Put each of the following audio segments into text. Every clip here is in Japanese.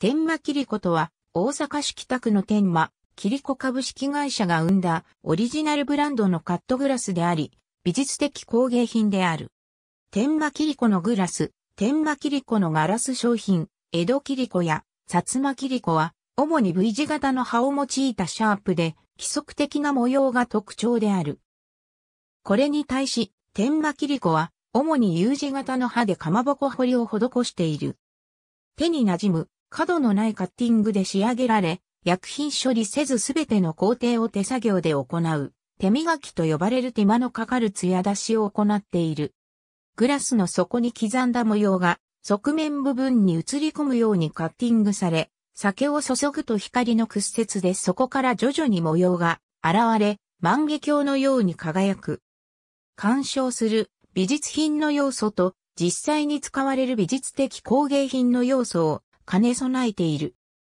天馬切子とは、大阪市北区の天馬、切子株式会社が生んだオリジナルブランドのカットグラスであり、美術的工芸品である。天馬切子のグラス、天馬切子のガラス商品、江戸切子や薩摩切子は、主に V 字型の葉を用いたシャープで、規則的な模様が特徴である。これに対し、天馬切子は、主に U 字型の刃でかまぼこ彫りを施している。手に馴染む角のないカッティングで仕上げられ、薬品処理せずすべての工程を手作業で行う、手磨きと呼ばれる手間のかかる艶出しを行っている。グラスの底に刻んだ模様が、側面部分に映り込むようにカッティングされ、酒を注ぐと光の屈折でそこから徐々に模様が現れ、万華鏡のように輝く。鑑賞する美術品の要素と実際に使われる美術的工芸品の要素を兼ね備えている。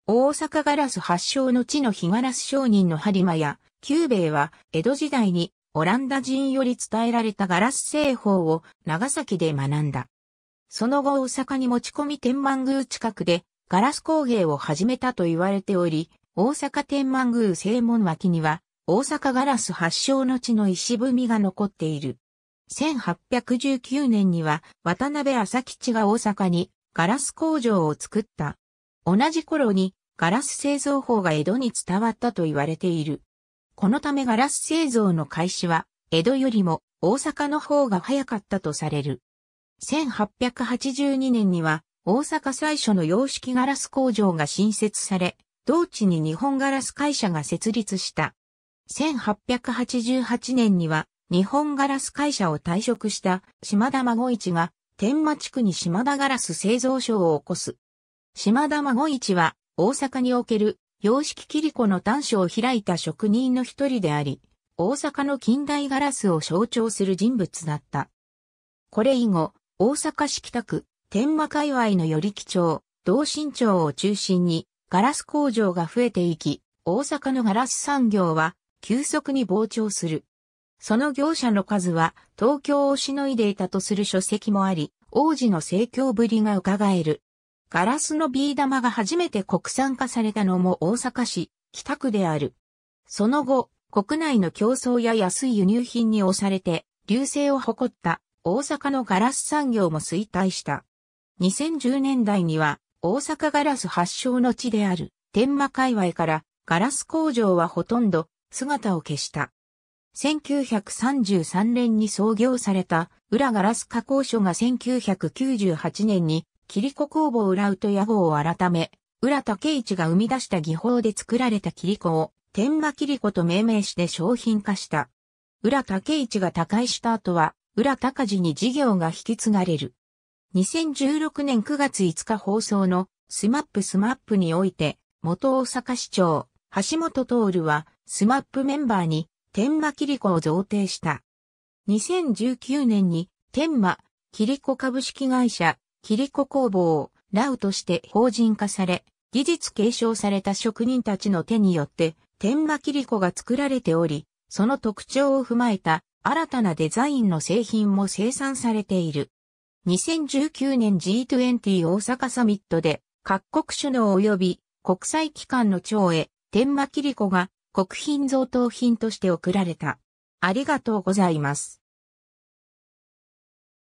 大阪ガラス発祥の地の日ガラス商人の播磨や、久兵衛は江戸時代にオランダ人より伝えられたガラス製法を長崎で学んだ。その後大阪に持ち込み天満宮近くでガラス工芸を始めたと言われており、大阪天満宮正門脇には大阪ガラス発祥の地の石踏みが残っている。1819年には渡辺朝吉が大阪にガラス工場を作った。同じ頃にガラス製造法が江戸に伝わったと言われている。このためガラス製造の開始は江戸よりも大阪の方が早かったとされる。1882年には大阪最初の洋式ガラス工場が新設され、同地に日本ガラス会社が設立した。1888年には日本ガラス会社を退職した島田孫一が天満地区に島田ガラス製造所を起こす。島田孫一は、大阪における、洋式切子の端緒を開いた職人の一人であり、大阪の近代ガラスを象徴する人物だった。これ以後、大阪市北区、天満界隈の寄り基調、同心町を中心に、ガラス工場が増えていき、大阪のガラス産業は、急速に膨張する。その業者の数は東京をしのいでいたとする書籍もあり、王子の盛況ぶりが伺える。ガラスのビー玉が初めて国産化されたのも大阪市、北区である。その後、国内の競争や安い輸入品に押されて、流星を誇った大阪のガラス産業も衰退した。2010年代には大阪ガラス発祥の地である天馬界隈からガラス工場はほとんど姿を消した。1933年に創業された浦ガラス加工所が1998年にキリコ工房裏ウト屋号を改め、浦竹一が生み出した技法で作られたキリコを天馬キリコと命名して商品化した。浦竹一が他界した後は、浦高次に事業が引き継がれる。2016年9月5日放送のスマップスマップにおいて、元大阪市長、橋本徹は、スマップメンバーに、天馬キリコを贈呈した。2019年に天馬キリコ株式会社キリコ工房ラウとして法人化され、技術継承された職人たちの手によって天馬キリコが作られており、その特徴を踏まえた新たなデザインの製品も生産されている。2019年 G20 大阪サミットで各国首脳及び国際機関の長へ天馬キリコが国賓贈答品として贈られた。ありがとうございます。